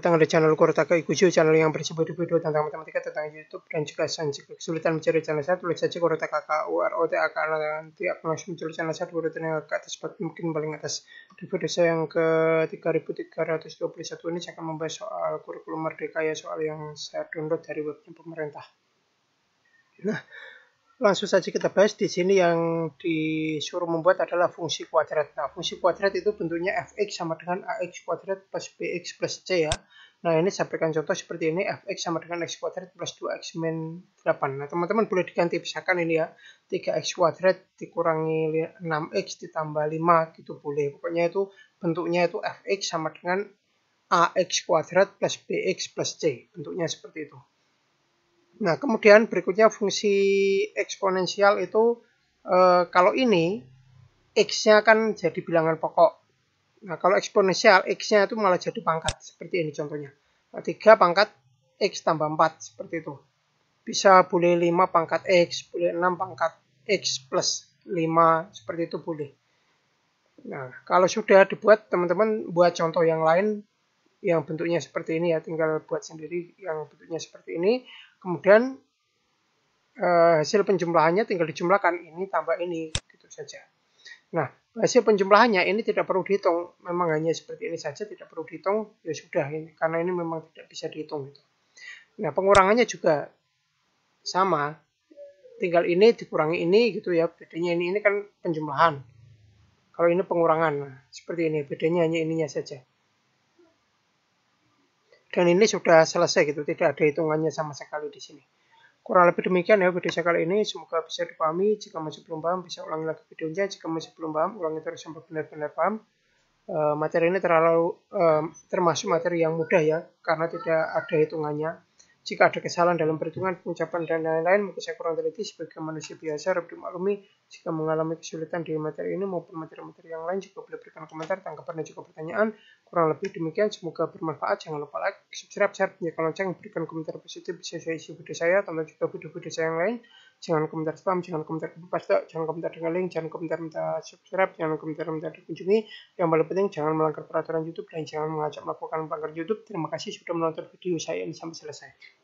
tentang ada channel Kurotaka Ikujo, channel yang berisi video-video tentang matematika tentang YouTube dan juga sains. kesulitan mencari channel saya, tulis saja Kurotaka K U R O T A K A nanti akan langsung muncul channel saya di yang ke atas mungkin paling atas. Di video saya yang ke 3321 ini saya akan membahas soal kurikulum merdeka ya soal yang saya download dari webnya pemerintah. Nah, Langsung saja kita bahas di sini yang disuruh membuat adalah fungsi kuadrat. Nah, fungsi kuadrat itu bentuknya fx sama dengan ax kuadrat plus bx plus c ya. Nah, ini sampaikan contoh seperti ini, fx sama dengan x kuadrat plus 2x min 8. Nah, teman-teman boleh diganti, misalkan ini ya, 3x kuadrat dikurangi 6x ditambah 5, gitu boleh. Pokoknya itu bentuknya itu fx sama dengan ax kuadrat plus bx plus c, bentuknya seperti itu. Nah, kemudian berikutnya fungsi eksponensial itu e, kalau ini x-nya kan jadi bilangan pokok. Nah, kalau eksponensial x-nya itu malah jadi pangkat seperti ini contohnya. Nah, 3 pangkat x tambah 4 seperti itu. Bisa boleh 5 pangkat x, boleh 6 pangkat x plus 5 seperti itu boleh. Nah, kalau sudah dibuat teman-teman buat contoh yang lain yang bentuknya seperti ini ya tinggal buat sendiri yang bentuknya seperti ini kemudian eh, hasil penjumlahannya tinggal dijumlahkan ini tambah ini gitu saja nah hasil penjumlahannya ini tidak perlu dihitung memang hanya seperti ini saja tidak perlu dihitung ya sudah ini karena ini memang tidak bisa dihitung gitu nah pengurangannya juga sama tinggal ini dikurangi ini gitu ya bedanya ini ini kan penjumlahan kalau ini pengurangan nah, seperti ini bedanya hanya ininya saja dan ini sudah selesai gitu tidak ada hitungannya sama sekali di sini kurang lebih demikian ya video saya kali ini semoga bisa dipahami jika masih belum paham bisa ulangi lagi videonya jika masih belum paham ulangi terus sampai benar-benar paham e, materi ini terlalu e, termasuk materi yang mudah ya karena tidak ada hitungannya jika ada kesalahan dalam perhitungan, pengucapan, dan lain-lain, mungkin saya kurang teliti sebagai manusia biasa, harap dimaklumi jika mengalami kesulitan di materi ini maupun materi-materi yang lain, juga boleh berikan komentar, tanggapan, dan juga pertanyaan. Kurang lebih demikian, semoga bermanfaat. Jangan lupa like, subscribe, share, nyalakan lonceng, berikan komentar positif Bisa saya isi video saya, tonton juga video-video saya yang lain. Jangan komentar spam, jangan komentar kebebas, jangan komentar dengan link, jangan komentar minta subscribe, jangan komentar minta dikunjungi. Yang paling penting, jangan melanggar peraturan YouTube dan jangan mengajak melakukan pelanggar YouTube. Terima kasih sudah menonton video saya ini sampai selesai.